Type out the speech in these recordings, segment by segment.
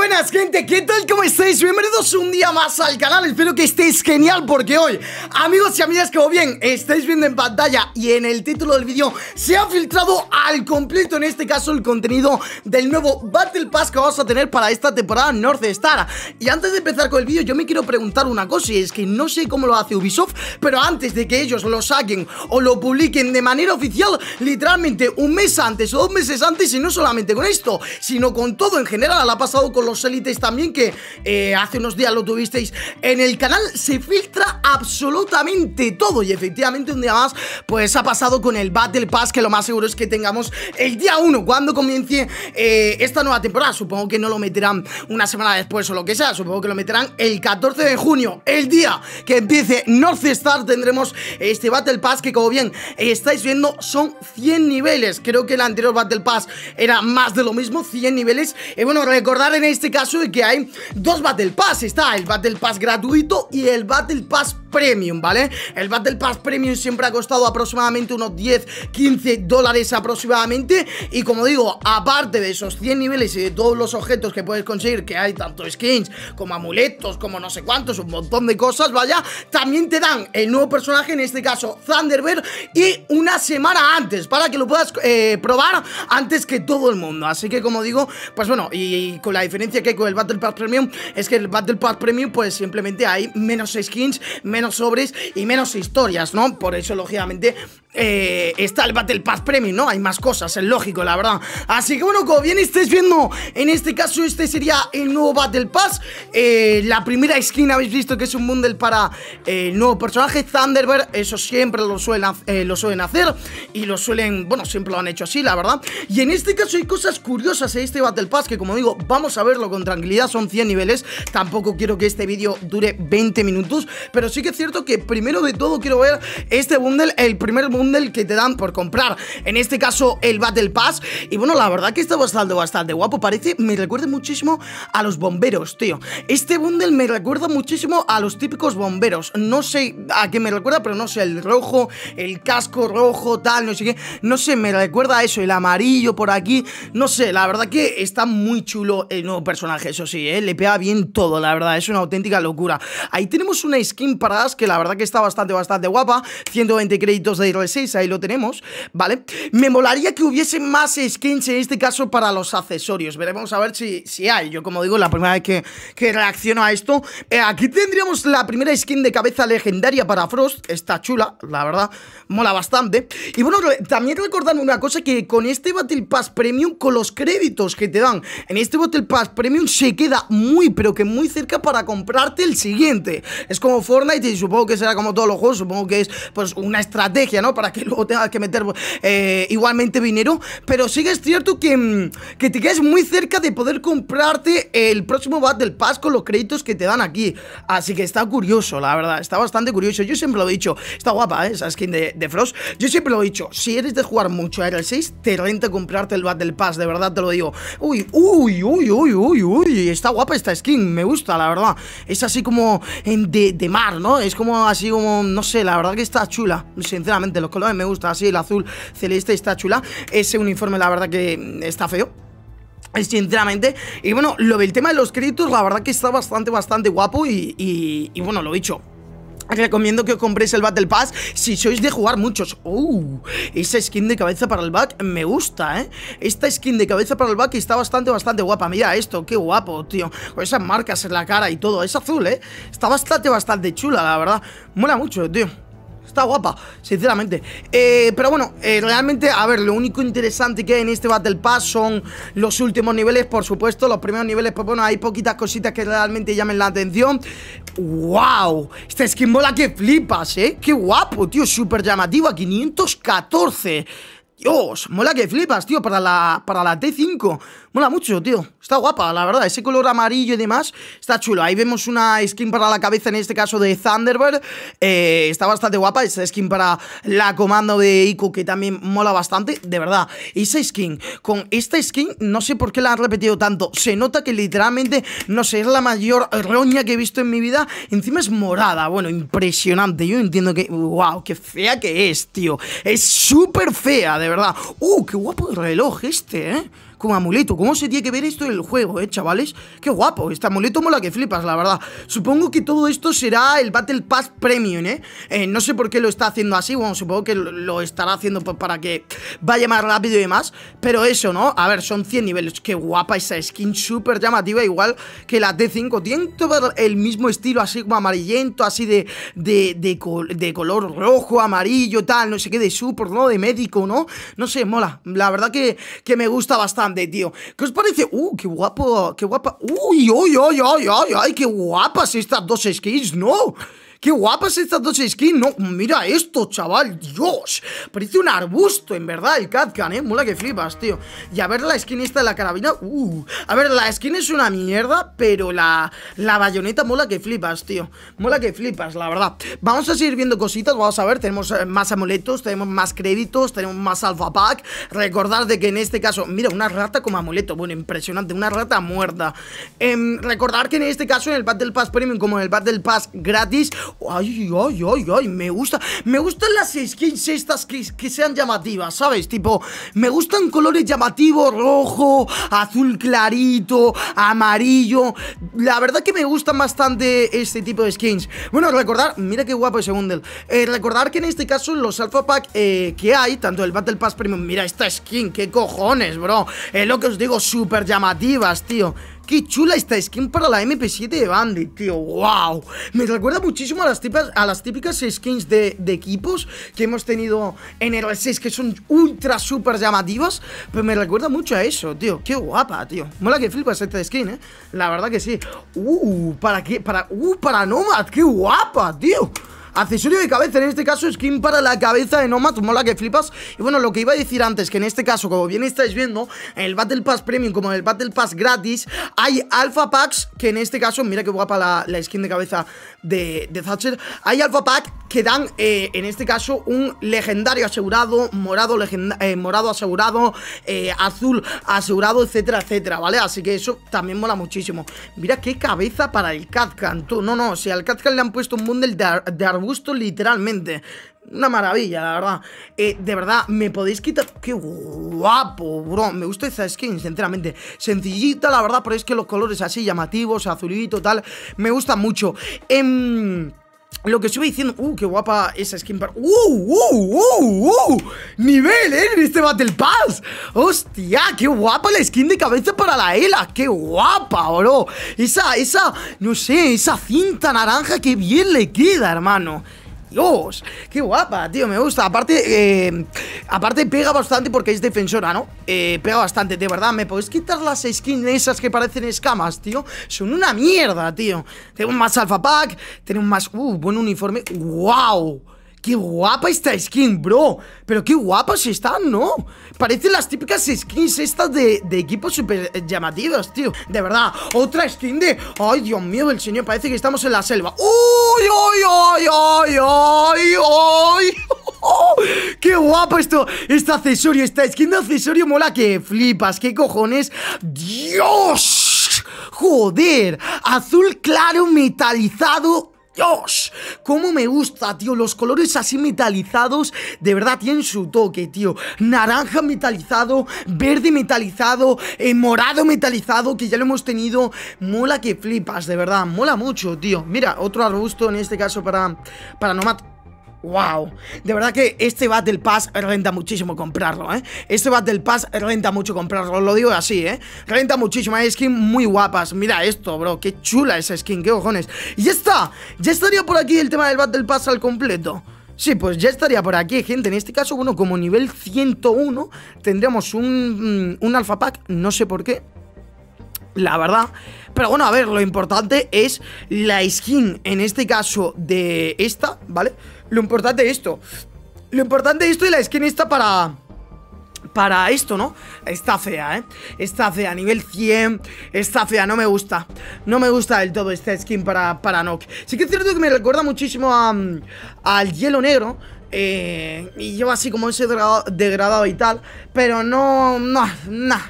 buenas gente, ¿qué tal? ¿Cómo estáis? Bienvenidos un día más al canal, espero que estéis genial porque hoy, amigos y amigas como bien estáis viendo en pantalla y en el título del vídeo Se ha filtrado al completo, en este caso el contenido del nuevo Battle Pass que vamos a tener para esta temporada North Star Y antes de empezar con el vídeo yo me quiero preguntar una cosa y es que no sé cómo lo hace Ubisoft Pero antes de que ellos lo saquen o lo publiquen de manera oficial, literalmente un mes antes o dos meses antes Y no solamente con esto, sino con todo en general, ha pasado con los los élites también, que eh, hace unos días lo tuvisteis en el canal, se filtra absolutamente todo. Y efectivamente, un día más, pues ha pasado con el Battle Pass, que lo más seguro es que tengamos el día 1, cuando comience eh, esta nueva temporada. Supongo que no lo meterán una semana después o lo que sea, supongo que lo meterán el 14 de junio, el día que empiece North Star, tendremos este Battle Pass, que como bien estáis viendo, son 100 niveles. Creo que el anterior Battle Pass era más de lo mismo, 100 niveles. Y bueno, recordar en este este caso de que hay dos Battle Pass Está el Battle Pass gratuito y el Battle Pass Premium, ¿vale? El Battle Pass Premium siempre ha costado aproximadamente unos 10, 15 dólares aproximadamente Y como digo, aparte de esos 100 niveles y de todos los objetos que puedes conseguir Que hay tanto skins, como amuletos, como no sé cuántos, un montón de cosas, vaya También te dan el nuevo personaje, en este caso Thunderbird Y una semana antes, para que lo puedas eh, probar antes que todo el mundo Así que como digo, pues bueno, y con la diferencia que con el Battle Pass Premium es que el Battle Pass Premium pues simplemente hay menos skins, menos sobres y menos historias, ¿no? Por eso lógicamente eh, está el Battle Pass Premium, ¿no? Hay más cosas, es lógico, la verdad Así que bueno, como bien estáis viendo En este caso, este sería el nuevo Battle Pass eh, La primera skin habéis visto que es un bundle para eh, el nuevo personaje Thunderbird, eso siempre lo suelen, lo suelen hacer Y lo suelen, bueno, siempre lo han hecho así, la verdad Y en este caso hay cosas curiosas en este Battle Pass Que como digo, vamos a verlo con tranquilidad Son 100 niveles, tampoco quiero que este vídeo dure 20 minutos Pero sí que es cierto que primero de todo quiero ver este bundle El primer bundle bundle que te dan por comprar, en este caso el Battle Pass. Y bueno, la verdad que está bastante, bastante guapo. Parece, me recuerda muchísimo a los bomberos, tío. Este bundle me recuerda muchísimo a los típicos bomberos. No sé a qué me recuerda, pero no sé, el rojo, el casco rojo, tal, no sé qué. No sé, me recuerda a eso, el amarillo por aquí. No sé, la verdad que está muy chulo el nuevo personaje, eso sí, ¿eh? le pega bien todo, la verdad. Es una auténtica locura. Ahí tenemos una skin para Ash, que la verdad que está bastante, bastante guapa. 120 créditos de ahí lo tenemos, ¿vale? Me molaría que hubiese más skins en este caso para los accesorios, veremos a ver si, si hay, yo como digo, la primera vez que, que reacciono a esto, eh, aquí tendríamos la primera skin de cabeza legendaria para Frost, está chula, la verdad, mola bastante, y bueno, también recordando una cosa que con este Battle Pass Premium, con los créditos que te dan en este Battle Pass Premium se queda muy, pero que muy cerca para comprarte el siguiente, es como Fortnite y supongo que será como todos los juegos, supongo que es pues una estrategia, ¿no? para que luego tengas que meter eh, igualmente dinero. Pero sí que es cierto que, mm, que te quedes muy cerca de poder comprarte el próximo del Pass con los créditos que te dan aquí. Así que está curioso, la verdad. Está bastante curioso. Yo siempre lo he dicho. Está guapa, ¿eh? Esa skin de, de Frost. Yo siempre lo he dicho. Si eres de jugar mucho a RL6, te renta comprarte el del Pass. De verdad te lo digo. Uy, uy, uy, uy, uy, uy. Está guapa esta skin. Me gusta, la verdad. Es así como de, de mar, ¿no? Es como así como, no sé, la verdad que está chula. Sinceramente, lo colores me gusta así, el azul celeste está chula. Ese uniforme la verdad que está feo, Sinceramente, y bueno, lo del tema de los créditos, la verdad que está bastante, bastante guapo. Y, bueno, lo dicho, Recomiendo que os compréis el Battle Pass si sois de jugar muchos. ¡Uh! Esa skin de cabeza para el back me gusta, ¿eh? Esta skin de cabeza para el back está bastante, bastante guapa. Mira esto, qué guapo, tío. Con esas marcas en la cara y todo. Es azul, ¿eh? Está bastante, bastante chula, la verdad. Mola mucho, tío. Está guapa, sinceramente. Eh, pero bueno, eh, realmente, a ver, lo único interesante que hay en este Battle Pass son los últimos niveles, por supuesto. Los primeros niveles, pues bueno, hay poquitas cositas que realmente llamen la atención. ¡Wow! Esta skin mola que flipas, ¿eh? ¡Qué guapo, tío! Súper llamativa, 514. Dios, mola que flipas, tío, para la, para la T5. Mola mucho, tío. Está guapa, la verdad. Ese color amarillo y demás está chulo. Ahí vemos una skin para la cabeza, en este caso de Thunderbird. Eh, está bastante guapa. Esa skin para la comando de Iku, que también mola bastante. De verdad, esa skin con esta skin, no sé por qué la han repetido tanto. Se nota que literalmente, no sé, es la mayor roña que he visto en mi vida. Encima es morada. Bueno, impresionante. Yo entiendo que... ¡Wow! ¡Qué fea que es, tío! Es súper fea, de verdad. ¡Uh! ¡Qué guapo el reloj este, eh! como amuleto. ¿Cómo se tiene que ver esto en el juego, eh, chavales? Qué guapo, este amuleto mola que flipas, la verdad. Supongo que todo esto será el Battle Pass Premium, ¿eh? eh no sé por qué lo está haciendo así, bueno, supongo que lo estará haciendo pues, para que vaya más rápido y demás. Pero eso, ¿no? A ver, son 100 niveles. Qué guapa esa skin, súper llamativa, igual que la T5. tiene todo el mismo estilo, así como amarillento, así de, de, de, de color rojo, amarillo, tal, no sé qué, de super, ¿no? De médico, ¿no? No sé, mola. La verdad que, que me gusta bastante de tío. ¿Qué os parece? ¡Uh, qué guapo! ¡Qué guapa! ¡Uy, uy, uy, uy, uy! ¡Ay, qué guapas estas dos skins! ¡No! ¡Qué guapas estas dos skins! No, mira esto, chaval, Dios. Parece un arbusto, en verdad, el Catcan, ¿eh? Mola que flipas, tío. Y a ver la skin esta de la carabina. Uh, a ver, la skin es una mierda, pero la, la bayoneta mola que flipas, tío. Mola que flipas, la verdad. Vamos a seguir viendo cositas, vamos a ver. Tenemos eh, más amuletos, tenemos más créditos, tenemos más Alpha pack. Recordar de que en este caso, mira, una rata como amuleto. Bueno, impresionante, una rata muerta. Em, recordar que en este caso, en el Battle Pass Premium, como en el Battle Pass gratis, ay, ay, ay, ay, me gusta, me gustan las skins estas que, sean llamativas, ¿sabes? Tipo, me gustan colores llamativos, rojo, azul clarito, amarillo, la verdad que me gustan bastante este tipo de skins. Bueno, recordar, mira qué guapo ese bundle, eh, recordar que en este caso los alpha pack eh, que hay, tanto el Battle Pass Premium, mira esta skin, qué cojones, bro, es lo que os digo, súper llamativas, tío. Qué chula esta skin para la MP7 de Bandit, tío. ¡Wow! Me recuerda muchísimo a las, tipas, a las típicas skins de, equipos que hemos tenido en el 6 que son ultra super llamativas. Pero me recuerda mucho a eso, tío. Qué guapa, tío. Mola que flipas esta skin, ¿eh? La verdad que sí. Uh, para qué, para. Uh, para Nomad, qué guapa, tío. Accesorio de cabeza, en este caso skin para la cabeza de Nomad, mola que flipas Y bueno, lo que iba a decir antes, que en este caso, como bien estáis viendo En el Battle Pass Premium, como en el Battle Pass gratis Hay Alpha Packs, que en este caso, mira que guapa la, la skin de cabeza de, Thatcher Hay Alpha Pack que dan, eh, en este caso, un legendario asegurado Morado, eh, morado asegurado, eh, azul asegurado, etcétera, etcétera, ¿vale? Así que eso también mola muchísimo Mira qué cabeza para el Catcan, tú, no, no, si al Catcan le han puesto un bundle de, ar literalmente. Una maravilla, la verdad. Eh, de verdad, me podéis quitar... ¡Qué guapo, bro! Me gusta esa skin, sinceramente. Sencillita, la verdad, pero es que los colores así llamativos, azulito, tal, me gusta mucho. Em, lo que os diciendo, uh, qué guapa esa skin para... ¡Uh, uh, uh, uh! ¡Nivel, eh! En este Battle Pass. ¡Hostia! ¡Qué guapa la skin de cabeza para la Ela! ¡Qué guapa, bro! Esa, esa, no sé, esa cinta naranja, qué bien le queda, hermano. Dios, qué guapa, tío, me gusta. Aparte, eh, aparte pega bastante porque es defensora, ¿no? Eh, pega bastante, de verdad. ¿Me podéis quitar las skins esas que parecen escamas, tío? Son una mierda, tío. Tenemos más alfa pack, tenemos más... Uh, buen uniforme. ¡Wow! ¡Qué guapa esta skin, bro! Pero qué guapas están, ¿no? Parecen las típicas skins estas de, equipos super eh, llamativos, tío De verdad, otra skin de... ¡Ay, Dios mío, el señor! Parece que estamos en la selva ¡Uy, uy, uy, uy, uy, uy! ¡Qué guapo esto! Este accesorio, esta skin de accesorio mola que flipas, qué cojones. ¡Dios! Joder, azul claro metalizado Dios, cómo me gusta, tío. Los colores así metalizados, de verdad, tienen su toque, tío. Naranja metalizado, verde metalizado, eh, morado metalizado, que ya lo hemos tenido. Mola que flipas, de verdad. Mola mucho, tío. Mira, otro arbusto en este caso para, para nomad. Wow, de verdad que este Battle Pass renta muchísimo comprarlo, ¿eh? Este Battle Pass renta mucho comprarlo, lo digo así, ¿eh? Renta muchísimo, hay skins muy guapas. Mira esto, bro, qué chula esa skin, qué cojones. Y ya está, ya estaría por aquí el tema del Battle Pass al completo. Sí, pues ya estaría por aquí, gente. En este caso, bueno, como nivel 101 tendríamos un, mm, un pack, no sé por qué, la verdad. Pero bueno, a ver, lo importante es la skin, en este caso de esta, ¿vale? vale lo importante de esto. Lo importante de esto y la skin está para... Para esto, ¿no? Está fea, ¿eh? Está fea, nivel 100 Está fea, no me gusta No me gusta del todo esta skin para, para Nock Sí que es cierto que me recuerda muchísimo a, al hielo negro eh, y lleva así como ese degradado y tal Pero no, no, no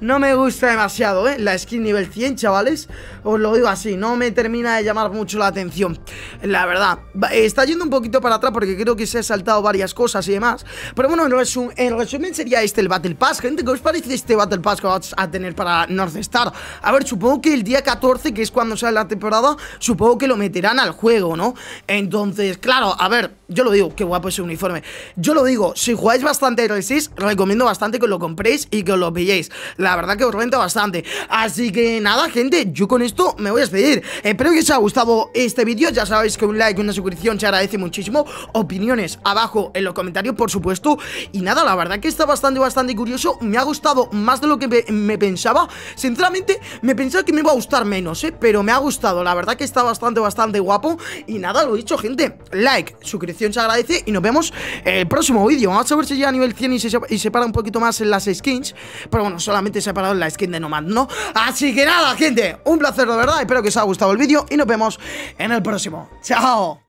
no me gusta demasiado, ¿eh? La skin nivel 100, chavales Os lo digo así, no me termina de llamar mucho la atención La verdad Está yendo un poquito para atrás porque creo que se ha saltado varias cosas y demás Pero bueno, en resumen, sería este el Battle Pass Gente, ¿qué os parece este Battle Pass que vamos a tener para North Star? A ver, supongo que el día 14, que es cuando sale la temporada Supongo que lo meterán al juego, ¿no? Entonces, claro, a ver Yo lo digo, qué guapo ese uniforme Yo lo digo, si jugáis bastante R6 Recomiendo bastante que lo compréis y que os lo pilléis La la verdad que os renta bastante Así que nada gente, yo con esto me voy a despedir Espero que os haya gustado este vídeo Ya sabéis que un like, y una suscripción se agradece muchísimo Opiniones abajo en los comentarios por supuesto Y nada, la verdad que está bastante, bastante curioso Me ha gustado más de lo que me, pensaba Sinceramente, me pensaba que me iba a gustar menos, ¿eh? Pero me ha gustado, la verdad que está bastante, bastante guapo Y nada, lo dicho gente, like, suscripción se agradece Y nos vemos en el próximo vídeo Vamos a ver si llega a nivel 100 y se, y se para un poquito más en las skins Pero bueno, solamente ha separado en la skin de Nomad, ¿no? Así que nada, gente, un placer de verdad, espero que os haya gustado el vídeo y nos vemos en el próximo. ¡Chao!